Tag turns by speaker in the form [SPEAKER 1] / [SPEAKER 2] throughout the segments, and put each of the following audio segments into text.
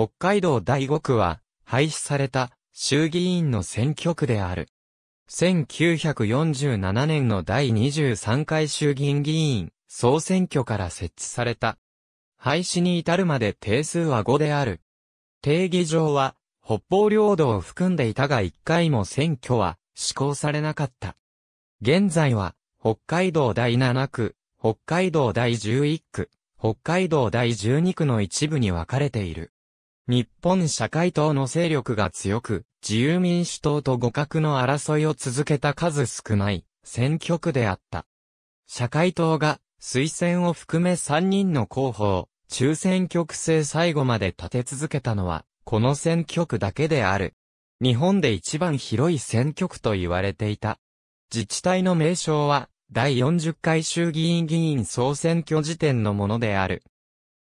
[SPEAKER 1] 北海道第5区は、廃止された衆議院の選挙区である。1947年の第23回衆議院議員総選挙から設置された。廃止に至るまで定数は5である。定義上は、北方領土を含んでいたが1回も選挙は施行されなかった。現在は、北海道第7区、北海道第11区、北海道第12区の一部に分かれている。日本社会党の勢力が強く、自由民主党と互角の争いを続けた数少ない選挙区であった。社会党が推薦を含め3人の候補を中選挙区制最後まで立て続けたのは、この選挙区だけである。日本で一番広い選挙区と言われていた。自治体の名称は、第40回衆議院議員総選挙時点のものである。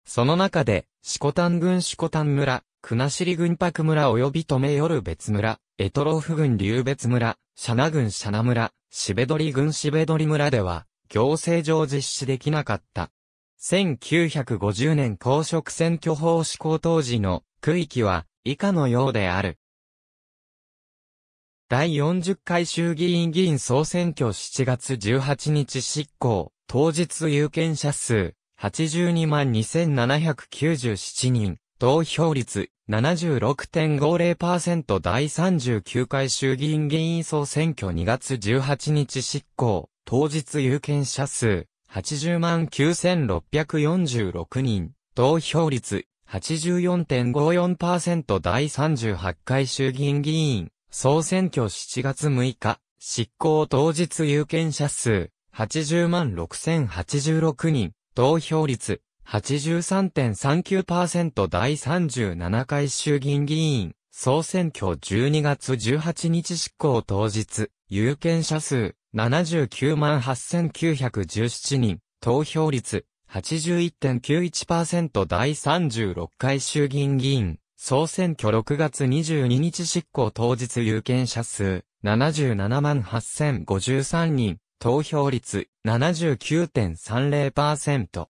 [SPEAKER 1] その中で、シコタン郡シコタン村、国後郡パク村及び留夜別村、エトロフ郡竜別村、シャナ郡シャナ村、シベドリ郡シベドリ村では、行政上実施できなかった。1950年公職選挙法施行当時の区域は以下のようである。第40回衆議院議員総選挙7月18日執行、当日有権者数822797人、投票率76.50%第39回衆議院議員総選挙2月18日執行、当日有権者数80 9646人、投票率84.54%第38回衆議院議員、総選挙7月6日、執行当日有権者数80 6086人、投票率83.39%第37回衆議院議員、総選挙12月18日執行当日、有権者数79万8917人、投票率81.91%第36回衆議院議員、総選挙6月22日執行当日有権者数77万8053人、投票率79.30%。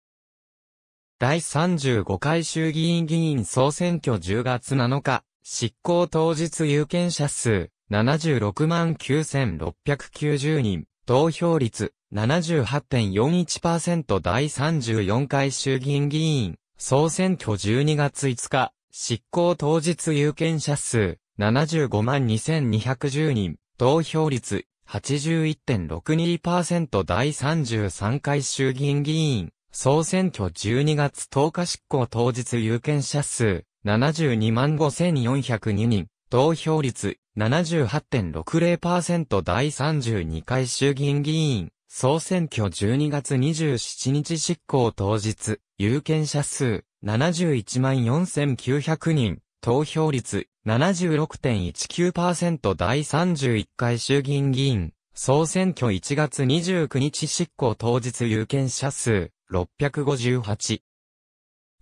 [SPEAKER 1] 第35回衆議院議員総選挙10月7日、執行当日有権者数76万9690人、投票率78.41%第34回衆議院議員総選挙12月5日、執行当日有権者数75万2210人、投票率81.62%第33回衆議院議員、総選挙12月10日執行当日有権者数、72万5402人、投票率78.60%第32回衆議院議員、総選挙12月27日執行当日、有権者数71万4900人、投票率76.19%第31回衆議院議員、総選挙1月29日執行当日有権者数、658。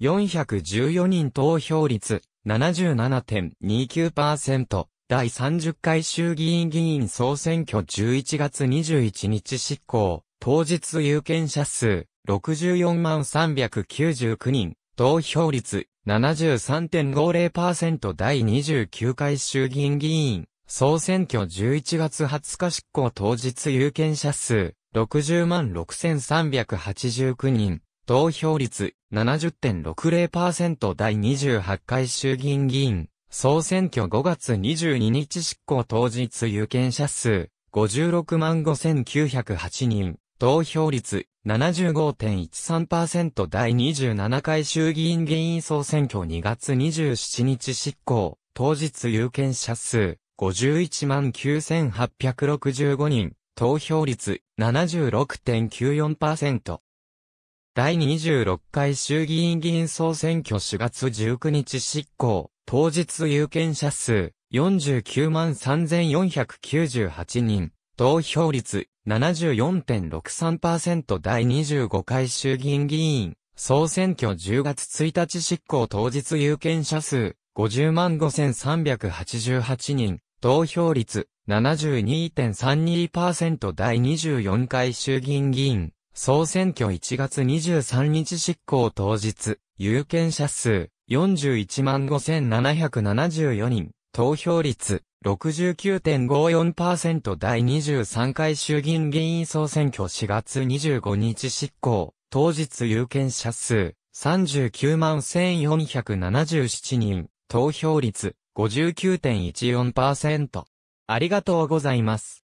[SPEAKER 1] 414人投票率77.29%第30回衆議院議員総選挙11月21日執行当日有権者数64万399人投票率73.50%第29回衆議院議員、総選挙11月20日執行当日有権者数、60万6389人、投票率70.60%第28回衆議院議員、総選挙5月22日執行当日有権者数、56万5908人、投票率75.13%第27回衆議院議員総選挙2月27日執行、当日有権者数51万9865人、投票率76.94%。第26回衆議院議員総選挙4月19日執行、当日有権者数49万3498人、投票率74.63%第25回衆議院議員、総選挙10月1日執行当日有権者数50万5388人、投票率72.32%第24回衆議院議員、総選挙1月23日執行当日、有権者数41万5774人、投票率69.54%第23回衆議院議員総選挙4月25日執行、当日有権者数、39万1477人、投票率59.14%。ありがとうございます。